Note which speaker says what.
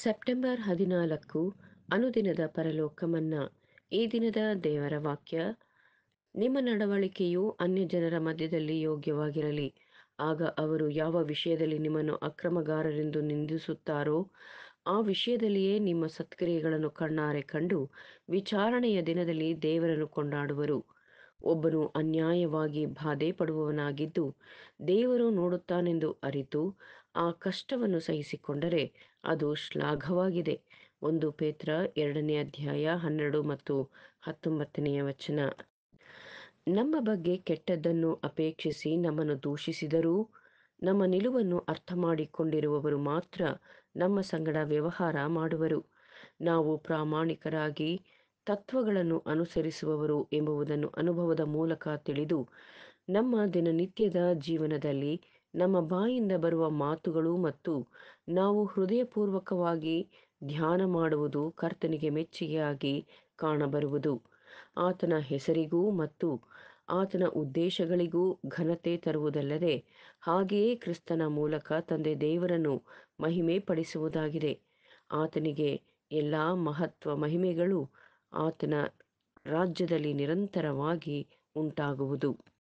Speaker 1: September ಹದಿನಾಲ್ಕು ಅನುದಿನದ ಪರಲೋಕಮನ್ನ ಈ ದಿನದ ದೇವರ ವಾಕ್ಯ ನಿಮ್ಮ ನಡವಳಿಕೆಯು ಅನ್ಯ ಜನರ ಮಧ್ಯದಲ್ಲಿ ಯೋಗ್ಯವಾಗಿರಲಿ ಆಗ ಅವರು ಯಾವ ವಿಷಯದಲ್ಲಿ ನಿಮ್ಮನ್ನು ಅಕ್ರಮಗಾರರೆಂದು ನಿಂದಿಸುತ್ತಾರೋ ಆ ವಿಷಯದಲ್ಲಿಯೇ ನಿಮ್ಮ ಸತ್ಕ್ರಿಯೆಗಳನ್ನು ಕಣ್ಣಾರೆ ಕಂಡು ವಿಚಾರಣೆಯ ದಿನದಲ್ಲಿ ದೇವರನ್ನು ಕೊಂಡಾಡುವರು ಒಬ್ಬನು ಅನ್ಯಾಯವಾಗಿ ಬಾಧೆ ಪಡುವವನಾಗಿದ್ದು ದೇವರು ನೋಡುತ್ತಾನೆಂದು ಅರಿತು ಆ ಕಷ್ಟವನ್ನು ಸಹಿಸಿಕೊಂಡರೆ ಅದು ಶ್ಲಾಘವಾಗಿದೆ ಒಂದು ಪೇತ್ರ ಎರಡನೇ ಅಧ್ಯಾಯ ಹನ್ನೆರಡು ಮತ್ತು ಹತ್ತೊಂಬತ್ತನೆಯ ವಚನ ನಮ್ಮ ಬಗ್ಗೆ ಕೆಟ್ಟದ್ದನ್ನು ಅಪೇಕ್ಷಿಸಿ ನಮ್ಮನ್ನು ದೂಷಿಸಿದರೂ ನಮ್ಮ ನಿಲುವನ್ನು ಅರ್ಥ ಮಾಡಿಕೊಂಡಿರುವವರು ಮಾತ್ರ ನಮ್ಮ ಸಂಗಡ ವ್ಯವಹಾರ ಮಾಡುವರು ನಾವು ಪ್ರಾಮಾಣಿಕರಾಗಿ ತತ್ವಗಳನ್ನು ಅನುಸರಿಸುವವರು ಎಂಬುದನ್ನು ಅನುಭವದ ಮೂಲಕ ತಿಳಿದು ನಮ್ಮ ದಿನನಿತ್ಯದ ಜೀವನದಲ್ಲಿ ನಮ್ಮ ಬಾಯಿಂದ ಬರುವ ಮಾತುಗಳು ಮತ್ತು ನಾವು ಹೃದಯಪೂರ್ವಕವಾಗಿ ಧ್ಯಾನ ಮಾಡುವುದು ಕರ್ತನಿಗೆ ಮೆಚ್ಚುಗೆಯಾಗಿ ಕಾಣಬರುವುದು ಆತನ ಹೆಸರಿಗೂ ಮತ್ತು ಆತನ ಉದ್ದೇಶಗಳಿಗೂ ಘನತೆ ತರುವುದಲ್ಲದೆ ಹಾಗೆಯೇ ಕ್ರಿಸ್ತನ ಮೂಲಕ ತಂದೆ ದೇವರನ್ನು ಮಹಿಮೆ ಪಡಿಸುವುದಾಗಿದೆ ಆತನಿಗೆ ಎಲ್ಲ ಮಹತ್ವ ಮಹಿಮೆಗಳು ಆತನ ರಾಜ್ಯದಲ್ಲಿ ನಿರಂತರವಾಗಿ ಉಂಟಾಗುವುದು